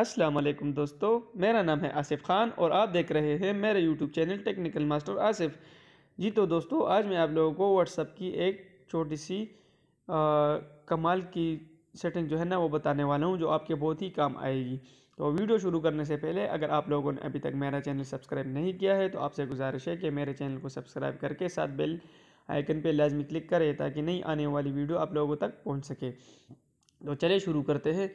अस्सलाम वालेकुम दोस्तों मेरा नाम है आसिफ खान और आप देख रहे हैं मेरे YouTube channel Technical Master Asif ji तो दोस्तों आज मैं आप लोगों को व्हाट्सअप की एक छोटी सी आ, कमाल की सेटिंग जो है ना वो बताने वाला हूँ जो आपके बहुत ही काम आएगी तो वीडियो शुरू करने से पहले अगर आप लोगों ने अभी तक मेरा चैनल सब्सक्राइब नहीं किया है तो आपसे गुजारिश है कि मेरे चैनल को सब्सक्राइब करके साथ बेल आइकन पे लाजमी क्लिक करें ताकि नई आने वाली वीडियो आप लोगों तक पहुँच सके तो चलिए शुरू करते हैं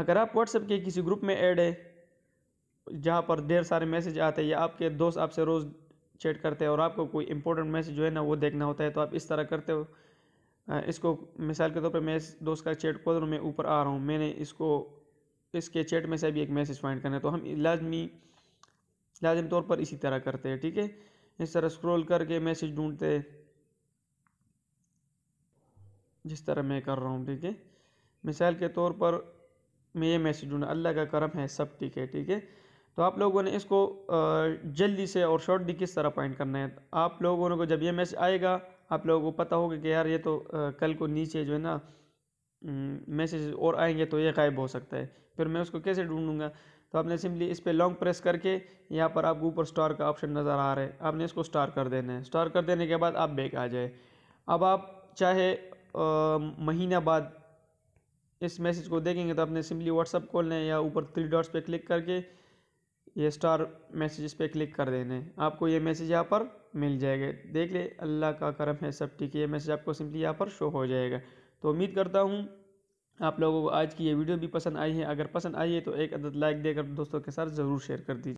अगर आप व्हाट्सएप के किसी ग्रुप में ऐड है जहाँ पर ढेर सारे मैसेज आते हैं या आपके दोस्त आपसे रोज़ चैट करते हैं और आपको कोई इंपॉर्टेंट मैसेज जो है ना वो देखना होता है तो आप इस तरह करते हो इसको मिसाल के तौर पर मैं इस दोस्त का चैट खोल मैं ऊपर आ रहा हूँ मैंने इसको इसके चैट में से अभी एक मैसेज फाइंड करना है तो हम लाजमी लाजमी तौर पर इसी तरह करते हैं ठीक है इस तरह स्क्रॉल करके मैसेज ढूंढते हैं जिस तरह मैं कर रहा हूँ ठीक है मिसाल के तौर पर में ये मैसेज ढूंढा अल्लाह का करम है सब ठीक है ठीक है तो आप लोगों ने इसको जल्दी से और शॉर्टली किस तरह पॉइंट करना है आप लोगों को जब ये मैसेज आएगा आप लोगों को पता होगा कि यार ये तो कल को नीचे जो है ना मैसेज और आएंगे तो ये गायब हो सकता है फिर मैं उसको कैसे ढूंढूंगा तो आपने सिंपली इस पर लॉन्ग प्रेस करके यहाँ पर आपको ऊपर स्टार का ऑप्शन नज़र आ रहा है आपने इसको स्टार कर देना है स्टार कर देने के बाद आप बैक आ जाए अब आप चाहे आ, महीना बाद इस मैसेज को देखेंगे तो आपने सिंपली व्हाट्सअप खोल लें या ऊपर थ्री डॉट्स पे क्लिक करके ये स्टार मैसेज पे क्लिक कर देने आपको ये मैसेज यहाँ पर मिल जाएगा देख ले अल्लाह का करम है सब ठीक है ये मैसेज आपको सिंपली यहाँ पर शो हो जाएगा तो उम्मीद करता हूँ आप लोगों को आज की ये वीडियो भी पसंद आई है अगर पसंद आई है तो एक अदद लाइक देकर दोस्तों के साथ ज़रूर शेयर कर दीजिए